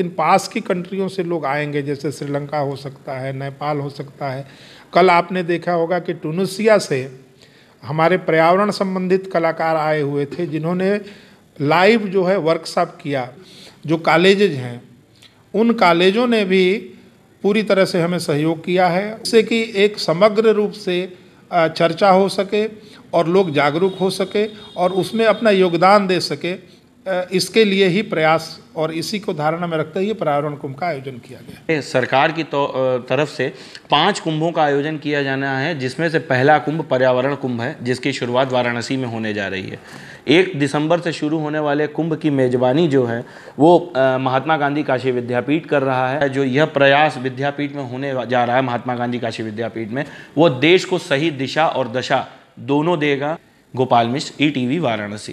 इन पास की कंट्रियों से लोग आएंगे जैसे श्रीलंका हो सकता है नेपाल हो सकता है कल आपने देखा होगा कि टूनिसिया से हमारे पर्यावरण संबंधित कलाकार आए हुए थे जिन्होंने लाइव जो है वर्कशॉप किया जो कॉलेजेज हैं उन कॉलेजों ने भी पूरी तरह से हमें सहयोग किया है जिससे कि एक समग्र रूप से चर्चा हो सके और लोग जागरूक हो सके और उसमें अपना योगदान दे सके इसके लिए ही प्रयास और इसी को धारणा में रखते हुए पर्यावरण कुंभ का आयोजन किया गया सरकार की तो, तरफ से पांच कुंभों का आयोजन किया जाना है जिसमें से पहला कुंभ पर्यावरण कुंभ है जिसकी शुरुआत वाराणसी में होने जा रही है एक दिसंबर से शुरू होने वाले कुंभ की मेजबानी जो है वो महात्मा गांधी काशी विद्यापीठ कर रहा है जो यह प्रयास विद्यापीठ में होने जा रहा है महात्मा गांधी काशी विद्यापीठ में वो देश को सही दिशा और दशा दोनों देगा गोपाल मिश्र ई e वाराणसी